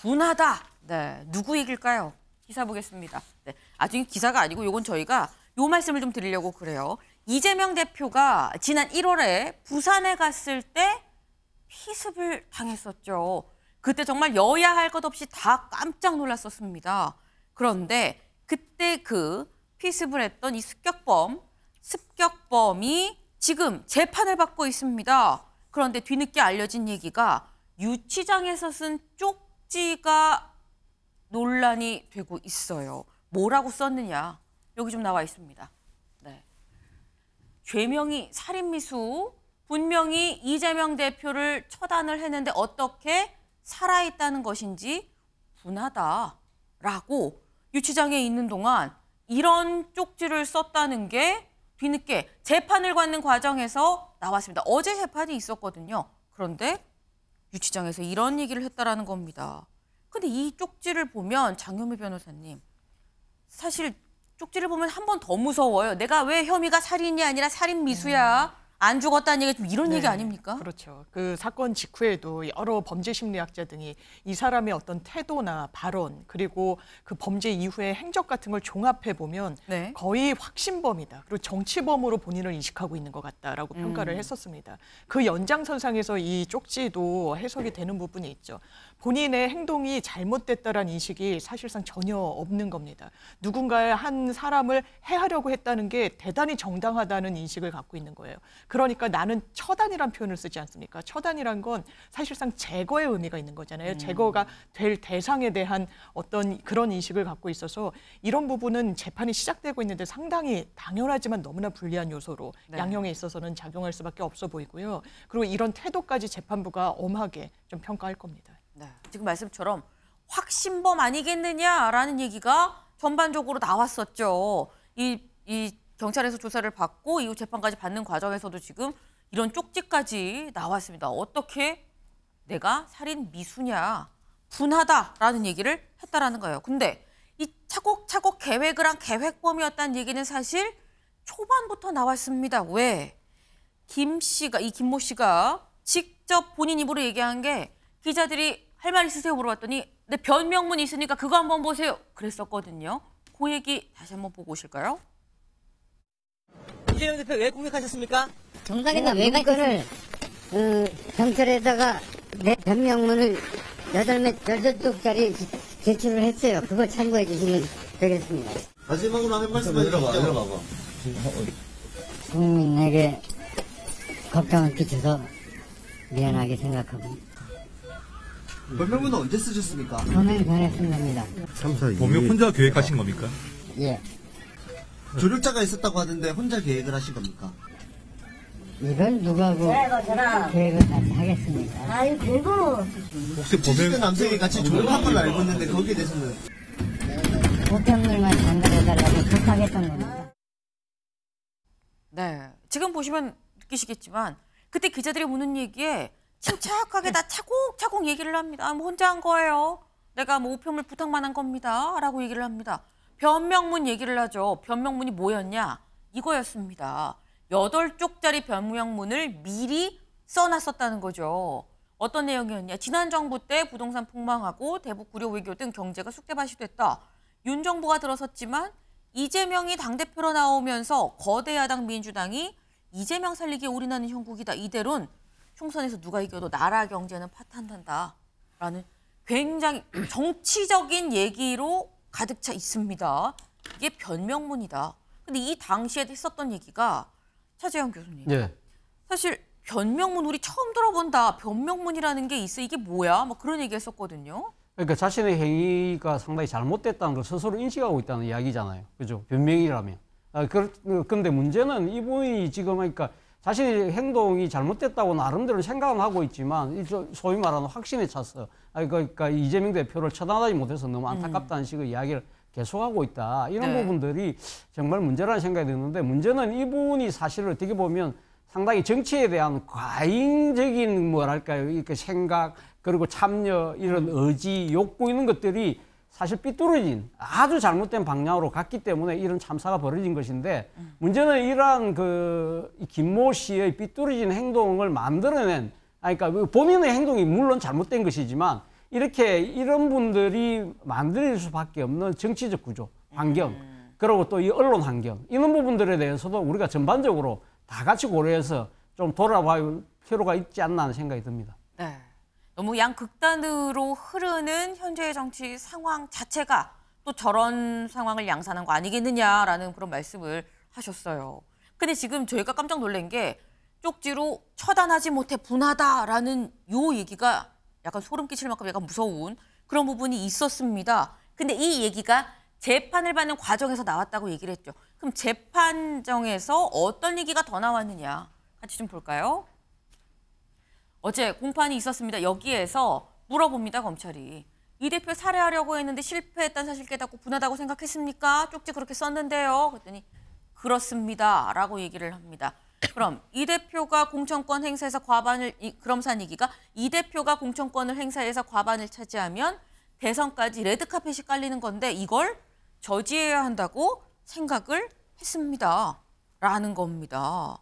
분하다. 네, 누구 이길까요? 기사 보겠습니다. 네, 아직 기사가 아니고 요건 저희가 요 말씀을 좀 드리려고 그래요. 이재명 대표가 지난 1월에 부산에 갔을 때 피습을 당했었죠. 그때 정말 여야 할 것 없이 다 깜짝 놀랐었습니다. 그런데 그때 그 피습을 했던 이 습격범, 습격범이 지금 재판을 받고 있습니다. 그런데 뒤늦게 알려진 얘기가 유치장에서 쓴쪽 쪽지가 논란이 되고 있어요. 뭐라고 썼느냐. 여기 좀 나와 있습니다. 네. 죄명이 살인미수, 분명히 이재명 대표를 처단을 했는데 어떻게 살아있다는 것인지 분하다라고 유치장에 있는 동안 이런 쪽지를 썼다는 게 뒤늦게 재판을 받는 과정에서 나왔습니다. 어제 재판이 있었거든요. 그런데 유치장에서 이런 얘기를 했다라는 겁니다. 근데 이 쪽지를 보면 장현미 변호사님 사실 쪽지를 보면 한 번 더 무서워요. 내가 왜 혐의가 살인이 아니라 살인 미수야. 안 죽었다는 얘기 좀 이런 네, 얘기 아닙니까? 그렇죠. 그 사건 직후에도 여러 범죄 심리학자 등이 이 사람의 어떤 태도나 발언 그리고 그 범죄 이후의 행적 같은 걸 종합해 보면 네. 거의 확신범이다. 그리고 정치범으로 본인을 인식하고 있는 것 같다라고 음. 평가를 음. 했었습니다. 그 연장선상에서 이 쪽지도 해석이 되는 부분이 있죠. 본인의 행동이 잘못됐다라는 인식이 사실상 전혀 없는 겁니다. 누군가의 한 사람을 해하려고 했다는 게 대단히 정당하다는 인식을 갖고 있는 거예요. 그러니까 나는 처단이란 표현을 쓰지 않습니까? 처단이란 건 사실상 제거의 의미가 있는 거잖아요. 음. 제거가 될 대상에 대한 어떤 그런 인식을 갖고 있어서 이런 부분은 재판이 시작되고 있는데 상당히 당연하지만 너무나 불리한 요소로 네. 양형에 있어서는 작용할 수밖에 없어 보이고요. 그리고 이런 태도까지 재판부가 엄하게 좀 평가할 겁니다. 네. 지금 말씀처럼 확신범 아니겠느냐라는 얘기가 전반적으로 나왔었죠. 이, 이 경찰에서 조사를 받고 이후 재판까지 받는 과정에서도 지금 이런 쪽지까지 나왔습니다. 어떻게 내가 살인 미수냐, 분하다라는 얘기를 했다라는 거예요. 근데 이 차곡차곡 계획을 한 계획범이었다는 얘기는 사실 초반부터 나왔습니다. 왜? 김 씨가, 이 김모 씨가 직접 본인 입으로 얘기한 게 기자들이 할말 있으세요? 물어봤더니 네, 변명문 있으니까 그거 한번 보세요. 그랬었거든요. 그 얘기 다시 한번 보고 오실까요? 이재명 대표 왜 공격하셨습니까? 정상이나 외교권을 어, 경찰에다가 내 네, 변명문을 여 8몇, 8쪽짜리 제출을 했어요. 그거 참고해 주시면 되겠습니다. 마지막으로 한 말씀만 들어봐, 요 국민에게 걱정을 끼쳐서 미안하게 생각하고 별명은 언제 쓰셨습니까? 저는 변했습니다. 3, 4, 2. 범용 혼자 계획하신 겁니까? 예. 조력자가 있었다고 하던데 혼자 계획을 하신 겁니까? 이걸 누구하 뭐 계획을 같이 하겠습니다. 아니 그리고 혹시 범행 남성이 같이 조력한 걸로 알고 있는데 거기에 대해서는 보편물만 장가해달라고 부탁했던 겁니다. 네. 지금 보시면 느끼시겠지만 그때 기자들이 보는 얘기에 침착하게 다 차곡차곡 얘기를 합니다. 아, 뭐 혼자 한 거예요. 내가 뭐 우편물 부탁만 한 겁니다. 라고 얘기를 합니다. 변명문 얘기를 하죠. 변명문이 뭐였냐? 이거였습니다. 여덟 쪽짜리 변명문을 미리 써놨었다는 거죠. 어떤 내용이었냐? 지난 정부 때 부동산 폭망하고 대북 구려 외교 등 경제가 숙대밭이 됐다. 윤 정부가 들어섰지만 이재명이 당대표로 나오면서 거대 야당 민주당이 이재명 살리기에 올인하는 형국이다. 이대로는 총선에서 누가 이겨도 나라 경제는 파탄난다라는 굉장히 정치적인 얘기로 가득 차 있습니다. 이게 변명문이다. 근데 이 당시에 했었던 얘기가 차재현 교수님. 네. 사실 변명문 우리 처음 들어본다. 변명문이라는 게 있어. 이게 뭐야? 막 그런 얘기 했었거든요. 그러니까 자신의 행위가 상당히 잘못됐다는 걸 스스로 인식하고 있다는 이야기잖아요. 그죠? 변명이라면. 아, 그런데 문제는 이분이 지금 그러니까 자신의 행동이 잘못됐다고 나름대로 생각은 하고 있지만 소위 말하는 확신에 차서 그러니까 이재명 대표를 처단하지 못해서 너무 안타깝다는 음. 식의 이야기를 계속하고 있다. 이런 네. 부분들이 정말 문제라는 생각이 드는데 문제는 이분이 사실 어떻게 보면 상당히 정치에 대한 과잉적인 뭐랄까요. 이렇게 생각 그리고 참여 이런 음. 의지 욕구 있는 것들이 사실 삐뚤어진 아주 잘못된 방향으로 갔기 때문에 이런 참사가 벌어진 것인데 문제는 이러한 그 김 모 씨의 삐뚤어진 행동을 만들어낸 아니까 그러니까 그 본인의 행동이 물론 잘못된 것이지만 이렇게 이런 분들이 만들 어질 수밖에 없는 정치적 구조 환경 음. 그리고 또 이 언론 환경 이런 부분들에 대해서도 우리가 전반적으로 다 같이 고려해서 좀 돌아봐야 필요가 있지 않나 하는 생각이 듭니다. 네. 너무 양극단으로 흐르는 현재의 정치 상황 자체가 또 저런 상황을 양산한 거 아니겠느냐라는 그런 말씀을 하셨어요. 근데 지금 저희가 깜짝 놀란 게 쪽지로 처단하지 못해 분하다라는 요 얘기가 약간 소름 끼칠 만큼 약간 무서운 그런 부분이 있었습니다. 근데 이 얘기가 재판을 받는 과정에서 나왔다고 얘기를 했죠. 그럼 재판정에서 어떤 얘기가 더 나왔느냐 같이 좀 볼까요? 어제 공판이 있었습니다. 여기에서 물어봅니다, 검찰이. 이 대표 살해하려고 했는데 실패했다는 사실 깨닫고 분하다고 생각했습니까? 쪽지 그렇게 썼는데요. 그랬더니 그렇습니다. 라고 얘기를 합니다. 그럼 이 대표가 공천권 행사에서 과반을, 그럼산 이기가 이 대표가 공천권을 행사해서 과반을 차지하면 대선까지 레드카펫이 깔리는 건데 이걸 저지해야 한다고 생각을 했습니다. 라는 겁니다.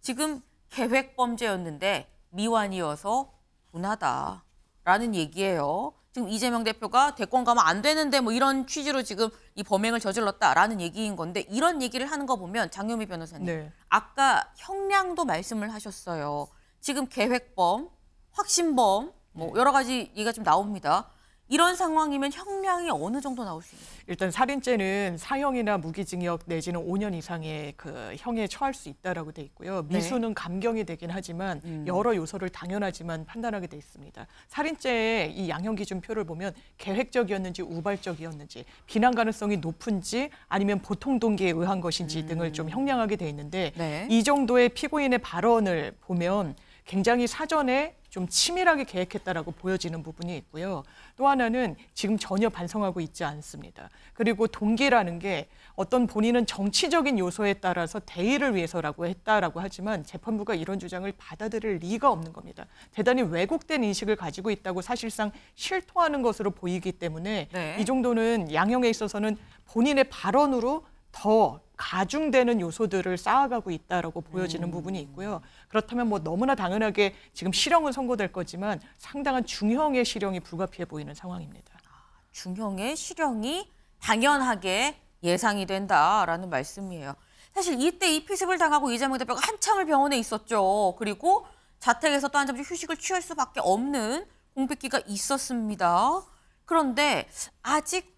지금 계획 범죄였는데 미완이어서 분하다라는 얘기예요. 지금 이재명 대표가 대권 가면 안 되는데 뭐 이런 취지로 지금 이 범행을 저질렀다라는 얘기인 건데 이런 얘기를 하는 거 보면 장유미 변호사님 네. 아까 형량도 말씀을 하셨어요. 지금 계획범, 확신범 뭐 네. 여러 가지 얘기가 좀 나옵니다. 이런 상황이면 형량이 어느 정도 나올 수 있나요? 일단 살인죄는 사형이나 무기징역 내지는 5년 이상의 그 형에 처할 수 있다라고 돼 있고요. 네. 미수는 네. 감경이 되긴 하지만 음. 여러 요소를 당연하지만 판단하게 돼 있습니다. 살인죄의 이 양형 기준표를 보면 계획적이었는지 우발적이었는지 비난 가능성이 높은지 아니면 보통 동기에 의한 것인지 음. 등을 좀 형량하게 돼 있는데 네. 이 정도의 피고인의 발언을 보면 굉장히 사전에 좀 치밀하게 계획했다라고 보여지는 부분이 있고요. 또 하나는 지금 전혀 반성하고 있지 않습니다. 그리고 동기라는 게 어떤 본인은 정치적인 요소에 따라서 대의를 위해서라고 했다라고 하지만 재판부가 이런 주장을 받아들일 리가 없는 겁니다. 대단히 왜곡된 인식을 가지고 있다고 사실상 실토하는 것으로 보이기 때문에 네. 이 정도는 양형에 있어서는 본인의 발언으로 더 가중되는 요소들을 쌓아가고 있다라고 보여지는 음. 부분이 있고요. 그렇다면 뭐 너무나 당연하게 지금 실형은 선고될 거지만 상당한 중형의 실형이 불가피해 보이는 상황입니다. 아, 중형의 실형이 당연하게 예상이 된다라는 말씀이에요. 사실 이때 이 피습을 당하고 이재명 대표가 한참을 병원에 있었죠. 그리고 자택에서 또한잠 휴식을 취할 수밖에 없는 공백기가 있었습니다. 그런데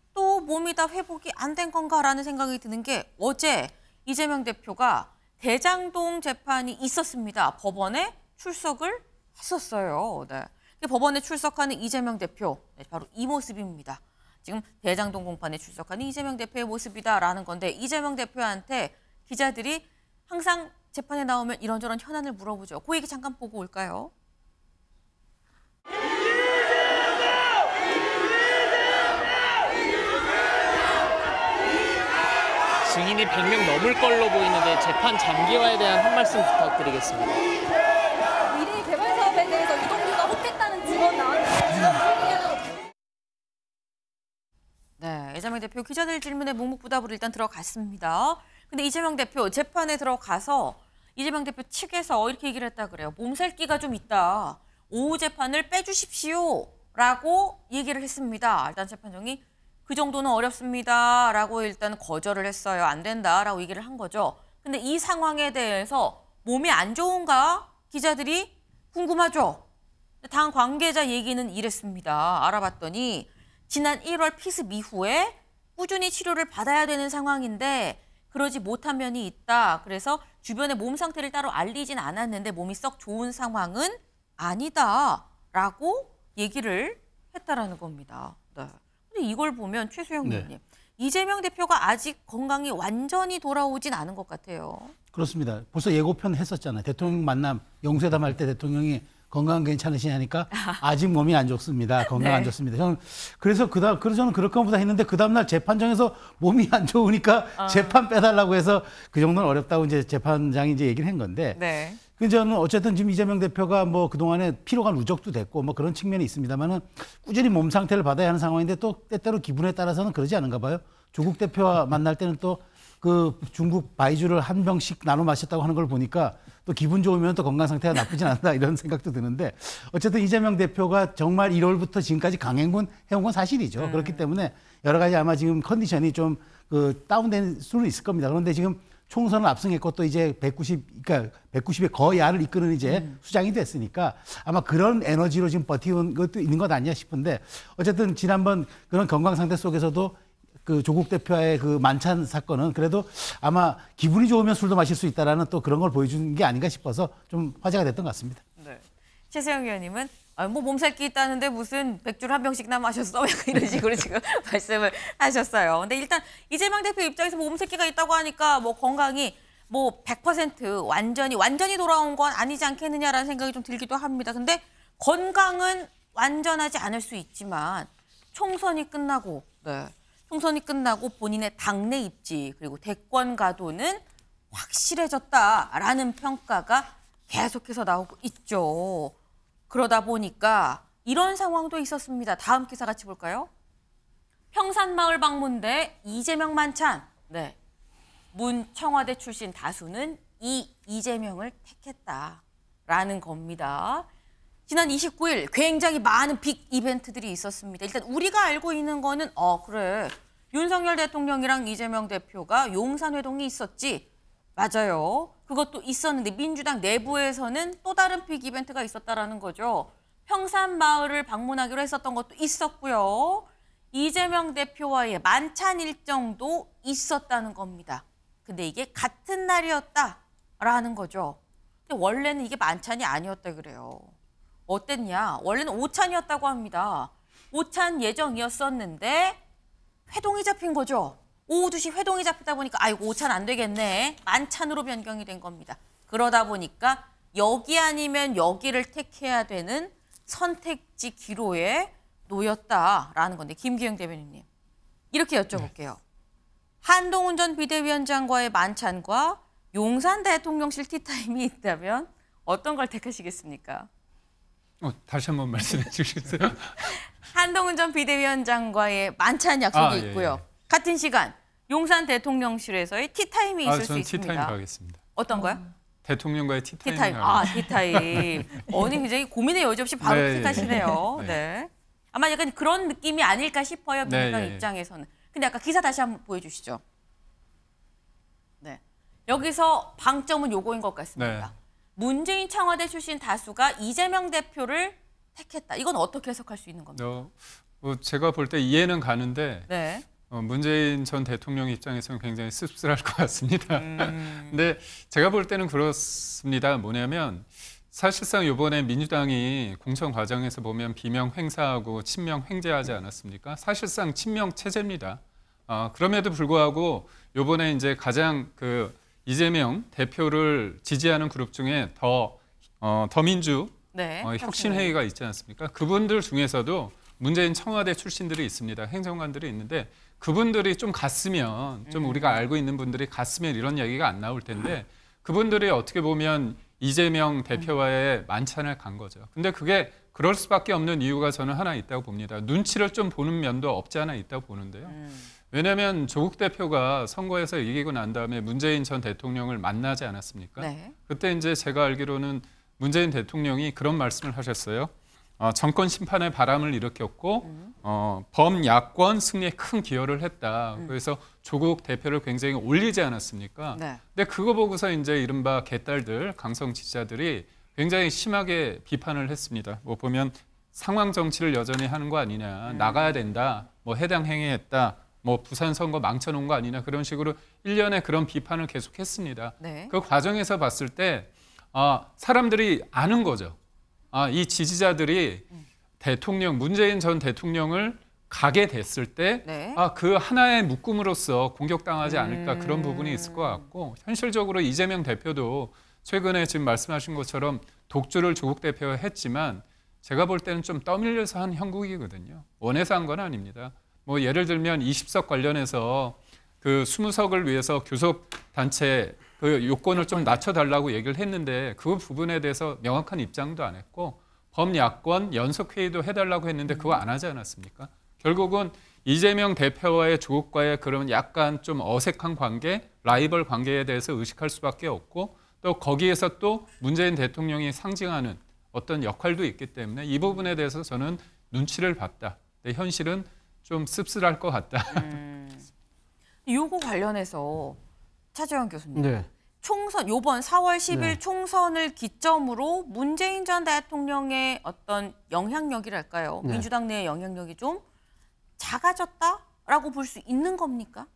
아직도 몸이 다 회복이 안 된 건가라는 생각이 드는 게 어제 이재명 대표가 대장동 재판이 있었습니다. 법원에 출석을 했었어요. 네. 법원에 출석하는 이재명 대표, 네, 바로 이 모습입니다. 지금 대장동 공판에 출석하는 이재명 대표의 모습이다라는 건데 이재명 대표한테 기자들이 항상 재판에 나오면 이런저런 현안을 물어보죠. 그 얘기 잠깐 보고 올까요? 재판이 100명 넘을 걸로 보이는데 재판 장기화에 대한 한 말씀 부탁드리겠습니다. 미래 개발 사업에 대해서 유동규가 혹했다는 증언 나왔는데 음. 네, 이재명 대표 기자들 질문에 묵묵부답으로 일단 들어갔습니다. 근데 이재명 대표 재판에 들어가서 이재명 대표 측에서 이렇게 얘기를 했다 그래요. 몸살기가 좀 있다. 오후 재판을 빼주십시오. 라고 얘기를 했습니다. 일단 재판정이 그 정도는 어렵습니다. 라고 일단 거절을 했어요. 안 된다. 라고 얘기를 한 거죠. 근데 이 상황에 대해서 몸이 안 좋은가? 기자들이 궁금하죠. 당 관계자 얘기는 이랬습니다. 알아봤더니 지난 1월 피습 이후에 꾸준히 치료를 받아야 되는 상황인데 그러지 못한 면이 있다. 그래서 주변에 몸 상태를 따로 알리진 않았는데 몸이 썩 좋은 상황은 아니다. 라고 얘기를 했다라는 겁니다. 근데 이걸 보면 최수영 네. 의원님 이재명 대표가 아직 건강이 완전히 돌아오진 않은 것 같아요. 그렇습니다. 벌써 예고편 했었잖아요. 대통령 만남 영수회담 할 때 대통령이 건강 괜찮으시냐니까 아직 몸이 안 좋습니다. 건강 네. 안 좋습니다. 저는 그래서 그다 그래서 저는 그럴 것보다 했는데 그 다음날 재판정에서 몸이 안 좋으니까 아. 재판 빼달라고 해서 그 정도는 어렵다고 이제 재판장이 이제 얘기를 한 건데 네. 그 저는 어쨌든 지금 이재명 대표가 뭐 그동안에 피로감 누적도 됐고 뭐 그런 측면이 있습니다만은 꾸준히 몸 상태를 받아야 하는 상황인데 또 때때로 기분에 따라서는 그러지 않은가 봐요. 조국 대표와 만날 때는 또 그 중국 바이주를 한 병씩 나눠 마셨다고 하는 걸 보니까 또 기분 좋으면 또 건강 상태가 나쁘진 않다 이런 생각도 드는데 어쨌든 이재명 대표가 정말 1월부터 지금까지 강행군 해온 건 사실이죠. 네. 그렇기 때문에 여러 가지 아마 지금 컨디션이 좀 그 다운된 수는 있을 겁니다. 그런데 지금 총선을 앞승했고 또 이제 190, 그러니까 190의 거야를 이끄는 이제 음. 수장이 됐으니까 아마 그런 에너지로 지금 버티는 것도 있는 것 아니냐 싶은데 어쨌든 지난번 그런 경강 상태 속에서도 그 조국 대표와의 그 만찬 사건은 그래도 아마 기분이 좋으면 술도 마실 수 있다라는 또 그런 걸 보여준 게 아닌가 싶어서 좀 화제가 됐던 것 같습니다. 네. 최세영 의원님은 아, 뭐 몸살기 있다는데 무슨 맥주를 한 병씩나 마셨어? 약간 이런 식으로 지금 말씀을 하셨어요. 근데 일단 이재명 대표 입장에서 뭐 몸살기가 있다고 하니까 뭐 건강이 뭐 100% 완전히 완전히 돌아온 건 아니지 않겠느냐라는 생각이 좀 들기도 합니다. 근데 건강은 완전하지 않을 수 있지만 총선이 끝나고 네. 총선이 끝나고 본인의 당내 입지 그리고 대권 가도는 확실해졌다라는 평가가 계속해서 나오고 있죠. 그러다 보니까 이런 상황도 있었습니다. 다음 기사 같이 볼까요? 평산마을 방문대 이재명 만찬. 네. 문 청와대 출신 다수는 이 이재명을 택했다라는 겁니다. 지난 29일 굉장히 많은 빅 이벤트들이 있었습니다. 일단 우리가 알고 있는 거는 어 그래 윤석열 대통령이랑 이재명 대표가 용산회동이 있었지 맞아요. 그것도 있었는데 민주당 내부에서는 또 다른 픽 이벤트가 있었다라는 거죠. 평산마을을 방문하기로 했었던 것도 있었고요. 이재명 대표와의 만찬 일정도 있었다는 겁니다. 근데 이게 같은 날이었다라는 거죠. 근데 원래는 이게 만찬이 아니었다 그래요. 어땠냐? 원래는 오찬이었다고 합니다. 오찬 예정이었었는데 회동이 잡힌 거죠. 오후 2시 회동이 잡히다 보니까 아이고 5차안 되겠네. 만찬으로 변경이 된 겁니다. 그러다 보니까 여기 아니면 여기를 택해야 되는 선택지 기로에 놓였다라는 건데 김기영 대변인님 이렇게 여쭤볼게요. 네. 한동훈 전 비대위원장과의 만찬과 용산 대통령실 티타임이 있다면 어떤 걸 택하시겠습니까? 어, 다시 한 번 말씀해 주시겠어요? 한동훈 전 비대위원장과의 만찬 약속이 아, 예, 있고요. 예, 예. 같은 시간 용산 대통령실에서의 티타임이 아, 있을 아, 수 있습니다. 티타임 가겠습니다. 어떤 거요? 대통령과의 티타임. 티타임. 아, 티타임. 어니 굉장히 고민의 여지 없이 바로 네, 틱하시네요. 네, 네. 네. 아마 약간 그런 느낌이 아닐까 싶어요. 네, 민주당 네, 입장에서는. 근데 아까 기사 다시 한번 보여주시죠. 네. 여기서 방점은 요거인 것 같습니다. 네. 문재인 청와대 출신 다수가 이재명 대표를 택했다. 이건 어떻게 해석할 수 있는 겁니까? 어, 뭐 제가 볼 때 이해는 가는데 네. 어, 문재인 전 대통령 입장에서는 굉장히 씁쓸할 것 같습니다. 음. 근데 제가 볼 때는 그렇습니다. 뭐냐면 사실상 이번에 민주당이 공천 과정에서 보면 비명 행사하고 친명 횡재하지 않았습니까? 사실상 친명 체제입니다. 아, 그럼에도 불구하고 이번에 이제 가장 그 이재명 대표를 지지하는 그룹 중에 더 어, 더민주 네, 어, 혁신회의가 있지 않습니까? 그분들 중에서도 문재인 청와대 출신들이 있습니다. 행정관들이 있는데 그분들이 좀 갔으면 좀 음. 우리가 알고 있는 분들이 갔으면 이런 얘기가 안 나올 텐데 그분들이 어떻게 보면 이재명 음. 대표와의 만찬을 간 거죠. 근데 그게 그럴 수밖에 없는 이유가 저는 하나 있다고 봅니다. 눈치를 좀 보는 면도 없지 않아 있다고 보는데요. 음. 왜냐하면 조국 대표가 선거에서 이기고 난 다음에 문재인 전 대통령을 만나지 않았습니까? 네. 그때 이제 제가 알기로는 문재인 대통령이 그런 말씀을 하셨어요. 어, 정권 심판의 바람을 일으켰고 어, 범야권 승리에 큰 기여를 했다. 음. 그래서 조국 대표를 굉장히 올리지 않았습니까? 네. 근데 그거 보고서 이제 이른바 개딸들 강성 지지자들이 굉장히 심하게 비판을 했습니다. 뭐 보면 상황 정치를 여전히 하는 거 아니냐, 음. 나가야 된다, 뭐 해당 행위했다, 뭐 부산 선거 망쳐놓은 거 아니냐 그런 식으로 일련의 그런 비판을 계속했습니다. 네. 그 과정에서 봤을 때 어, 사람들이 아는 거죠. 아, 이 지지자들이 대통령 문재인 전 대통령을 가게 됐을 때, 네. 아, 그 하나의 묶음으로써 공격당하지 않을까 그런 음. 부분이 있을 것 같고, 현실적으로 이재명 대표도 최근에 지금 말씀하신 것처럼 독주를 조국 대표가 했지만, 제가 볼 때는 좀 떠밀려서 한 형국이거든요. 원해서 한 건 아닙니다. 뭐 예를 들면 20석 관련해서 그 20석을 위해서 교섭단체 그 요건을 좀 낮춰달라고 얘기를 했는데 그 부분에 대해서 명확한 입장도 안 했고 범야권 연속회의도 해달라고 했는데 그거 안 하지 않았습니까? 결국은 이재명 대표와의 조국과의 그런 약간 좀 어색한 관계, 라이벌 관계에 대해서 의식할 수밖에 없고 또 거기에서 또 문재인 대통령이 상징하는 어떤 역할도 있기 때문에 이 부분에 대해서 저는 눈치를 봤다. 근데 현실은 좀 씁쓸할 것 같다. 음. 요거 관련해서 차재원 교수님. 네. 총선 요번 4월 10일 네. 총선을 기점으로 문재인 전 대통령의 어떤 영향력이랄까요? 네. 민주당 내의 영향력이 좀 작아졌다라고 볼 수 있는 겁니까?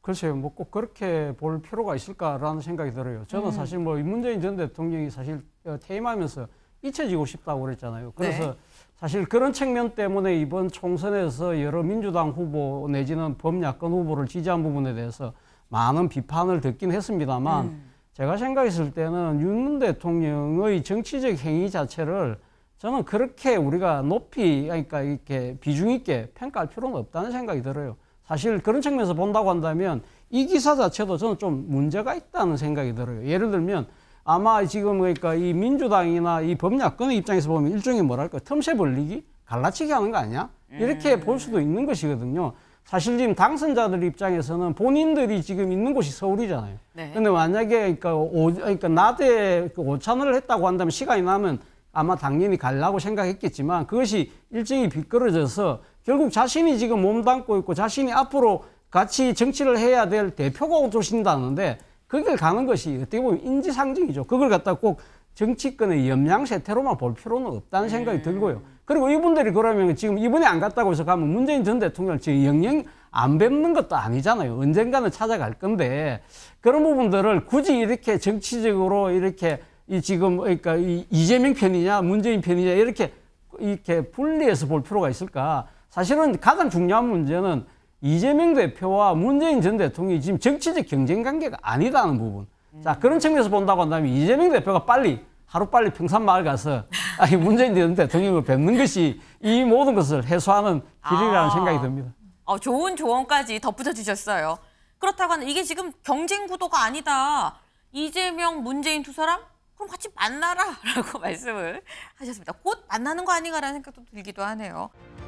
글쎄요, 뭐 꼭 그렇게 볼 필요가 있을까라는 생각이 들어요. 저는 음. 사실 뭐 문재인 전 대통령이 사실 어, 퇴임하면서 잊혀지고 싶다고 그랬잖아요. 그래서 네. 사실 그런 측면 때문에 이번 총선에서 여러 민주당 후보 내지는 범야권 후보를 지지한 부분에 대해서 많은 비판을 듣긴 했습니다만 음. 제가 생각했을 때는 윤 대통령의 정치적 행위 자체를 저는 그렇게 우리가 높이 그러니까 이렇게 비중 있게 평가할 필요는 없다는 생각이 들어요. 사실 그런 측면에서 본다고 한다면 이 기사 자체도 저는 좀 문제가 있다는 생각이 들어요. 예를 들면 아마 지금 그러니까 이 민주당이나 이 법야권의 입장에서 보면 일종의 뭐랄까 틈새 벌리기 갈라치기 하는 거 아니야? 이렇게 예. 볼 수도 있는 것이거든요. 사실 지금 당선자들 입장에서는 본인들이 지금 있는 곳이 서울이잖아요. 네. 근데 만약에 그러니까, 오, 그러니까 나대 그 오찬을 했다고 한다면 시간이 나면 아마 당연히 갈라고 생각했겠지만 그것이 일정이 비끄러져서 결국 자신이 지금 몸담고 있고 자신이 앞으로 같이 정치를 해야 될 대표가 오신다는데 그걸 가는 것이 어떻게 보면 인지상징이죠. 그걸 갖다 꼭 정치권의 염량세태로만 볼 필요는 없다는 생각이 네. 들고요. 그리고 이분들이 그러면 지금 이번에 안 갔다고 해서 가면 문재인 전대통령 지금 영영 안 뵙는 것도 아니잖아요. 언젠가는 찾아갈 건데 그런 부분들을 굳이 이렇게 정치적으로 이렇게 이 지금 그러니까 이 이재명 편이냐 문재인 편이냐 이렇게 이렇게 분리해서 볼 필요가 있을까? 사실은 가장 중요한 문제는 이재명 대표와 문재인 전 대통령이 지금 정치적 경쟁 관계가 아니다는 부분. 자, 그런 측면에서 본다고 한다면 이재명 대표가 빨리 하루빨리 평산마을 가서 아니 문재인 대통령을 뵙는 것이 이 모든 것을 해소하는 길이라는 아, 생각이 듭니다. 어, 좋은 조언까지 덧붙여 주셨어요. 그렇다고 하는 이게 지금 경쟁 구도가 아니다. 이재명, 문재인 두 사람 그럼 같이 만나라 라고 말씀을 하셨습니다. 곧 만나는 거 아닌가라는 생각도 들기도 하네요.